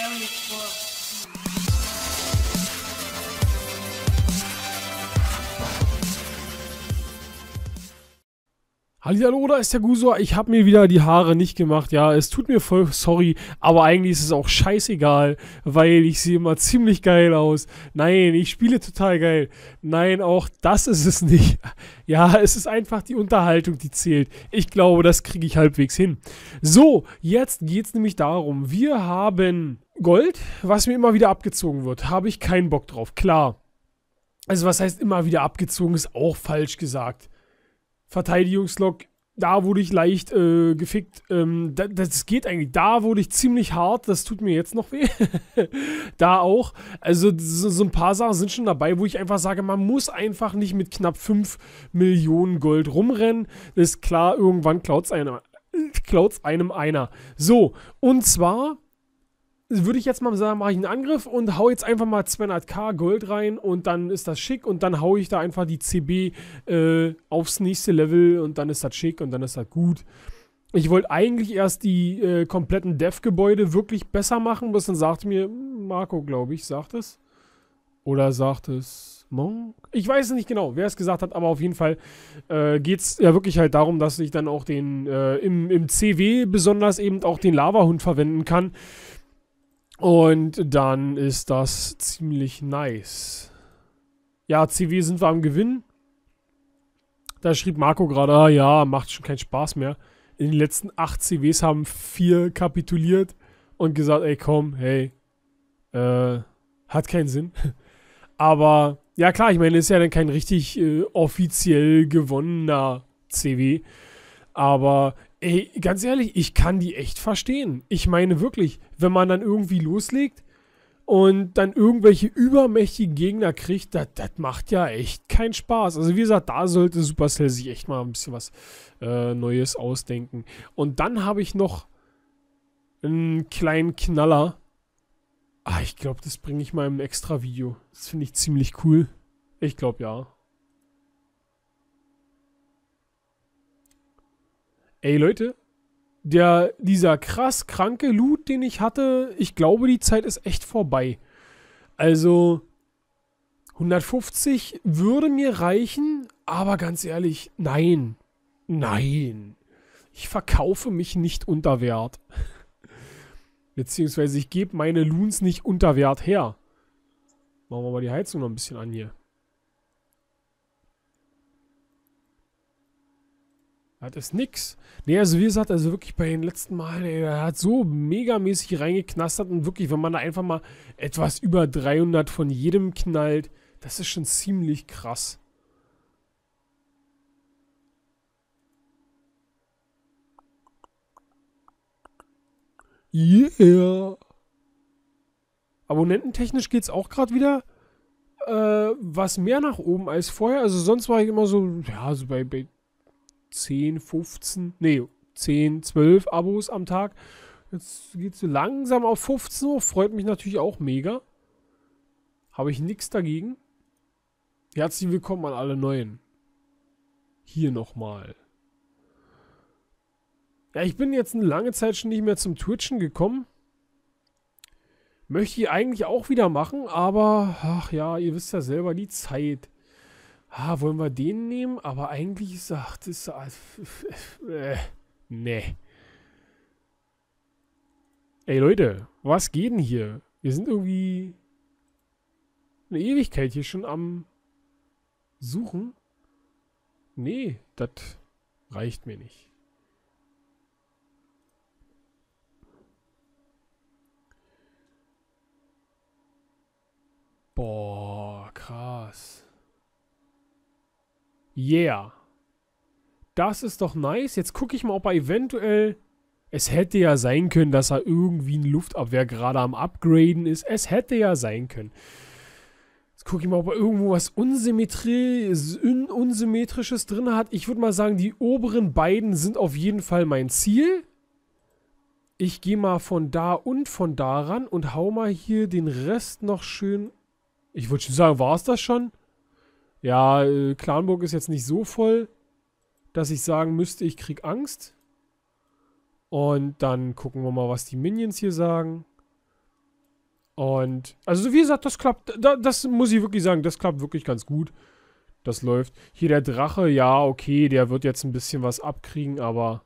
Elliot Wolf. Hallihallo, da ist der Gusor. Ich habe mir wieder die Haare nicht gemacht. Ja, es tut mir voll sorry, aber eigentlich ist es auch scheißegal, weil ich sehe immer ziemlich geil aus. Nein, ich spiele total geil. Nein, auch das ist es nicht. Ja, es ist einfach die Unterhaltung, die zählt. Ich glaube, das kriege ich halbwegs hin. So, jetzt geht es nämlich darum, wir haben Gold, was mir immer wieder abgezogen wird. Habe ich keinen Bock drauf, klar. Also was heißt immer wieder abgezogen, ist auch falsch gesagt Verteidigungslog, da wurde ich leicht äh, gefickt. Ähm, da, das geht eigentlich. Da wurde ich ziemlich hart. Das tut mir jetzt noch weh. da auch. Also so, so, ein paar Sachen sind schon dabei, wo ich einfach sage, man muss einfach nicht mit knapp 5 Millionen Gold rumrennen. Das ist klar, irgendwann klaut es einem, äh, einem einer. So, und zwar würde ich jetzt mal sagen, mache ich einen Angriff und haue jetzt einfach mal 200k Gold rein und dann ist das schick und dann haue ich da einfach die CB äh, aufs nächste Level und dann ist das schick und dann ist das gut. Ich wollte eigentlich erst die äh, kompletten Dev-Gebäude wirklich besser machen, was dann sagte mir Marco, glaube ich, sagt es. Oder sagt es Monk? Ich weiß nicht genau, wer es gesagt hat, aber auf jeden Fall äh, geht es ja wirklich halt darum, dass ich dann auch den äh, im, im CW besonders eben auch den Lava-Hund verwenden kann. Und dann ist das ziemlich nice. Ja, CW sind wir am Gewinn. Da schrieb Marco gerade, ah, ja, macht schon keinen Spaß mehr. In den letzten acht CWs haben vier kapituliert und gesagt, ey, komm, hey, äh, hat keinen Sinn. Aber ja, klar, ich meine, ist ja dann kein richtig äh, offiziell gewonnener CW. Aber ey, ganz ehrlich, ich kann die echt verstehen. Ich meine wirklich, wenn man dann irgendwie loslegt und dann irgendwelche übermächtigen Gegner kriegt, das macht ja echt keinen Spaß. Also wie gesagt, da sollte Supercell sich echt mal ein bisschen was äh, Neues ausdenken. Und dann habe ich noch einen kleinen Knaller. Ah, ich glaube, das bringe ich mal im extra Video. Das finde ich ziemlich cool. Ich glaube ja. ey Leute, der, dieser krass kranke Loot, den ich hatte, ich glaube, die Zeit ist echt vorbei. Also 150 würde mir reichen, aber ganz ehrlich, nein. Nein. Ich verkaufe mich nicht unter Wert. Beziehungsweise ich gebe meine Loons nicht unter Wert her. Machen wir mal die Heizung noch ein bisschen an hier. Das ist nix. Nee, also wie gesagt, also wirklich bei den letzten Malen, ey, er hat so megamäßig reingeknastert und wirklich, wenn man da einfach mal etwas über 300 von jedem knallt, das ist schon ziemlich krass. Yeah. Abonnententechnisch geht es auch gerade wieder äh, was mehr nach oben als vorher. Also sonst war ich immer so, ja, so also bei, bei 10, 15, nee, 10, 12 Abos am Tag. Jetzt geht es langsam auf 15 hoch. Freut mich natürlich auch mega. Habe ich nichts dagegen. Herzlich willkommen an alle Neuen. Hier nochmal. Ja, ich bin jetzt eine lange Zeit schon nicht mehr zum Twitchen gekommen. Möchte ich eigentlich auch wieder machen, aber, ach ja, ihr wisst ja selber, die Zeit ah, wollen wir den nehmen? Aber eigentlich sagt es, äh, nee. Ey Leute, was geht denn hier? Wir sind irgendwie eine Ewigkeit hier schon am Suchen. Nee, das reicht mir nicht. Yeah. Das ist doch nice. Jetzt gucke ich mal, ob er eventuell... Es hätte ja sein können, dass er irgendwie ein Luftabwehr gerade am Upgraden ist. Es hätte ja sein können. Jetzt gucke ich mal, ob er irgendwo was Unsymmetrisches drin hat. Ich würde mal sagen, die oberen beiden sind auf jeden Fall mein Ziel. Ich gehe mal von da und von da ran und hau mal hier den Rest noch schön... Ich würde schon sagen, war es das schon? Ja, äh, Clanburg ist jetzt nicht so voll, dass ich sagen müsste, ich krieg Angst. Und dann gucken wir mal, was die Minions hier sagen. Und, also wie gesagt, das klappt, da, das muss ich wirklich sagen, das klappt wirklich ganz gut. Das läuft. Hier der Drache, ja, okay, der wird jetzt ein bisschen was abkriegen, aber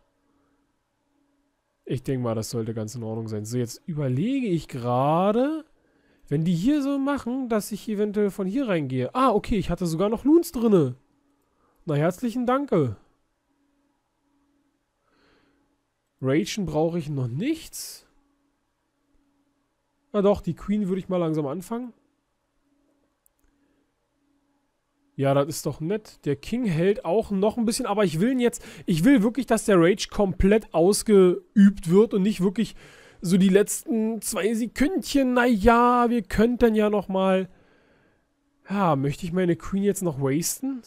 ich denke mal, das sollte ganz in Ordnung sein. So, jetzt überlege ich gerade. Wenn die hier so machen, dass ich eventuell von hier reingehe. Ah, okay, ich hatte sogar noch Loons drinne. Na, herzlichen Danke. Ragen brauche ich noch nichts. Na ah, doch, die Queen würde ich mal langsam anfangen. Ja, das ist doch nett. Der King hält auch noch ein bisschen, aber ich will ihn jetzt, ich will wirklich, dass der Rage komplett ausgeübt wird und nicht wirklich so die letzten zwei Sekündchen, naja, wir könnten ja noch mal... Ja, möchte ich meine Queen jetzt noch wasten?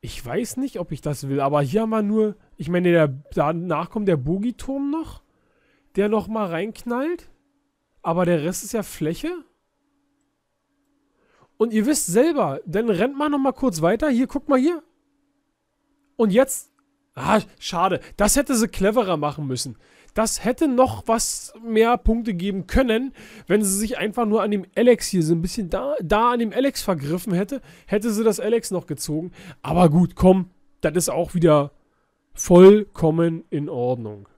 Ich weiß nicht, ob ich das will, aber hier haben wir nur... Ich meine, der, danach kommt der Bogiturm noch, der noch mal reinknallt. Aber der Rest ist ja Fläche. Und ihr wisst selber, dann rennt man noch mal kurz weiter. Hier, guck mal hier. Und jetzt Ah, schade. Das hätte sie cleverer machen müssen. Das hätte noch was mehr Punkte geben können, wenn sie sich einfach nur an dem Alex hier so ein bisschen da, da an dem Alex vergriffen hätte. Hätte sie das Alex noch gezogen. Aber gut, komm, das ist auch wieder vollkommen in Ordnung.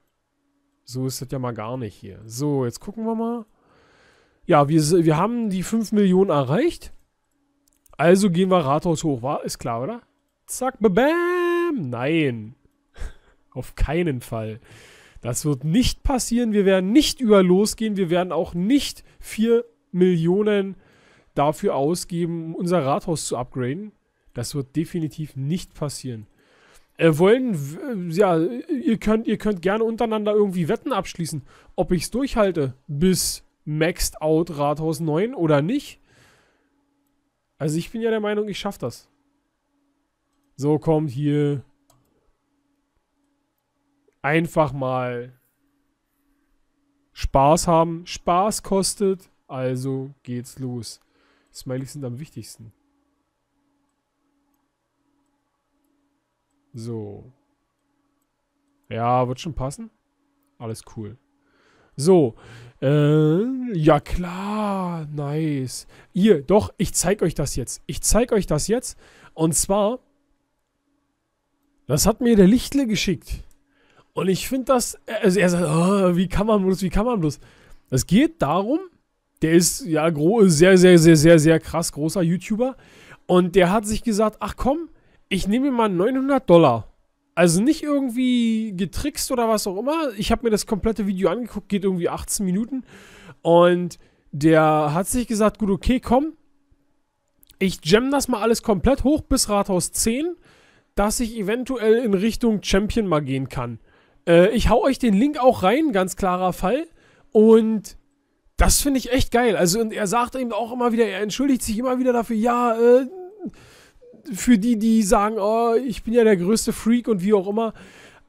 So ist das ja mal gar nicht hier. So, jetzt gucken wir mal. Ja, wir, wir haben die 5 Millionen erreicht. Also gehen wir Rathaus hoch, war? Ist klar, oder? Zack, babam! Nein. Auf keinen Fall. Das wird nicht passieren. Wir werden nicht über losgehen. Wir werden auch nicht 4 Millionen dafür ausgeben, unser Rathaus zu upgraden. Das wird definitiv nicht passieren. Äh, wollen, ja, ihr könnt, ihr könnt gerne untereinander irgendwie Wetten abschließen, ob ich es durchhalte bis Maxed Out Rathaus 9 oder nicht. Also ich bin ja der Meinung, ich schaffe das. So kommt hier einfach mal Spaß haben. Spaß kostet, also geht's los. Smileys sind am wichtigsten. So. Ja, wird schon passen. Alles cool. So. Äh, ja klar. Nice. Ihr, doch, ich zeig euch das jetzt. Ich zeig euch das jetzt. Und zwar, das hat mir der Lichtle geschickt. Und ich finde das, also er sagt, oh, wie kann man bloß, wie kann man bloß. Es geht darum, der ist ja sehr, sehr, sehr, sehr, sehr krass großer YouTuber. Und der hat sich gesagt, ach komm, ich nehme mir mal 900 Dollar. Also nicht irgendwie getrickst oder was auch immer. Ich habe mir das komplette Video angeguckt, geht irgendwie 18 Minuten. Und der hat sich gesagt, gut, okay, komm. Ich jam das mal alles komplett hoch bis Rathaus 10, dass ich eventuell in Richtung Champion mal gehen kann. Äh, ich hau euch den Link auch rein, ganz klarer Fall. Und das finde ich echt geil. Also, und er sagt eben auch immer wieder, er entschuldigt sich immer wieder dafür, ja, äh, für die, die sagen, oh, ich bin ja der größte Freak und wie auch immer.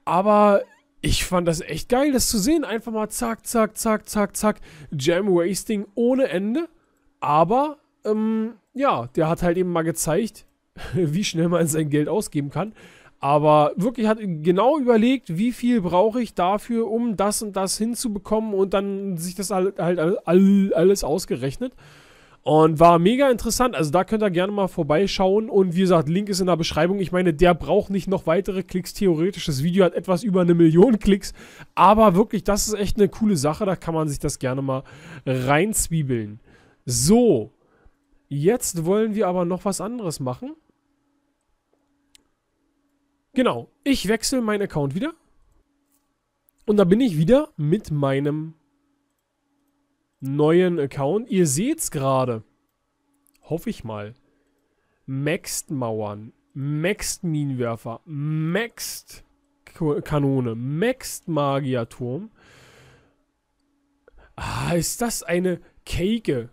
Aber ich fand das echt geil, das zu sehen. Einfach mal zack, zack, zack, zack, zack. Jam-Wasting ohne Ende. Aber, ähm, ja, der hat halt eben mal gezeigt, wie schnell man sein Geld ausgeben kann. Aber wirklich hat genau überlegt, wie viel brauche ich dafür, um das und das hinzubekommen und dann sich das halt, halt alles ausgerechnet. Und war mega interessant. Also da könnt ihr gerne mal vorbeischauen. Und wie gesagt, Link ist in der Beschreibung. Ich meine, der braucht nicht noch weitere Klicks. Theoretisch, das Video hat etwas über eine Million Klicks. Aber wirklich, das ist echt eine coole Sache. Da kann man sich das gerne mal reinzwiebeln. So, jetzt wollen wir aber noch was anderes machen. Genau, ich wechsle meinen Account wieder. Und da bin ich wieder mit meinem neuen Account. Ihr seht's gerade. Hoffe ich mal. Maxed Mauern, Maxed Minenwerfer, Maxed Kanone, Maxed Magierturm. Ah, ist das eine Cake?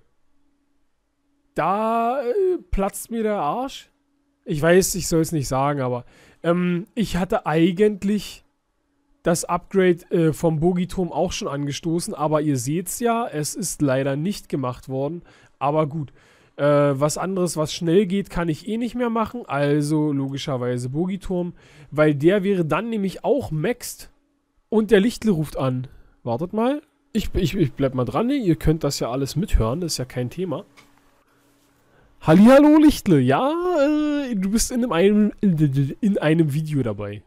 Da äh, platzt mir der Arsch. Ich weiß, ich soll es nicht sagen, aber ähm, ich hatte eigentlich das Upgrade äh, vom Bogiturm auch schon angestoßen, aber ihr seht's ja, es ist leider nicht gemacht worden. Aber gut, äh, was anderes, was schnell geht, kann ich eh nicht mehr machen, also logischerweise Bogiturm, weil der wäre dann nämlich auch maxed und der Lichtle ruft an. Wartet mal, ich, ich, ich bleib mal dran, ihr könnt das ja alles mithören, das ist ja kein Thema. Hallihallo Lichtle, ja, äh, du bist in einem, in einem Video dabei.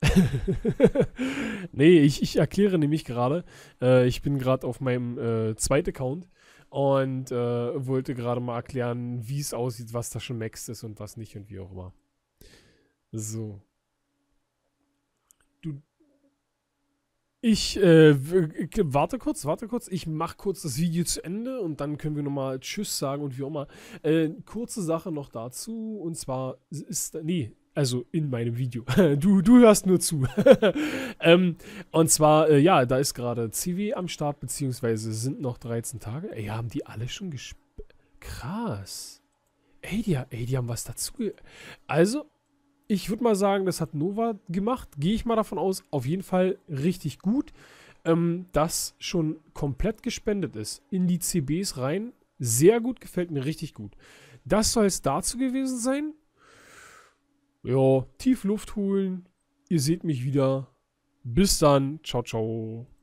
nee, ich, ich erkläre nämlich gerade, äh, ich bin gerade auf meinem äh, zweiten Account und äh, wollte gerade mal erklären, wie es aussieht, was da schon Max ist und was nicht und wie auch immer. So. Ich äh, warte kurz, warte kurz. Ich mache kurz das Video zu Ende und dann können wir nochmal Tschüss sagen und wie auch immer. Äh, kurze Sache noch dazu und zwar ist, nee, also in meinem Video. Du, du hörst nur zu. ähm, und zwar, äh, ja, da ist gerade CW am Start, beziehungsweise sind noch 13 Tage. Ey, haben die alle schon gesp... Krass. Ey die, ey, die haben was dazu. Also, ich würde mal sagen, das hat Nova gemacht. Gehe ich mal davon aus, auf jeden Fall richtig gut. Ähm, das schon komplett gespendet ist. In die CBs rein. Sehr gut, gefällt mir richtig gut. Das soll es dazu gewesen sein. Ja, tief Luft holen. Ihr seht mich wieder. Bis dann. Ciao, ciao.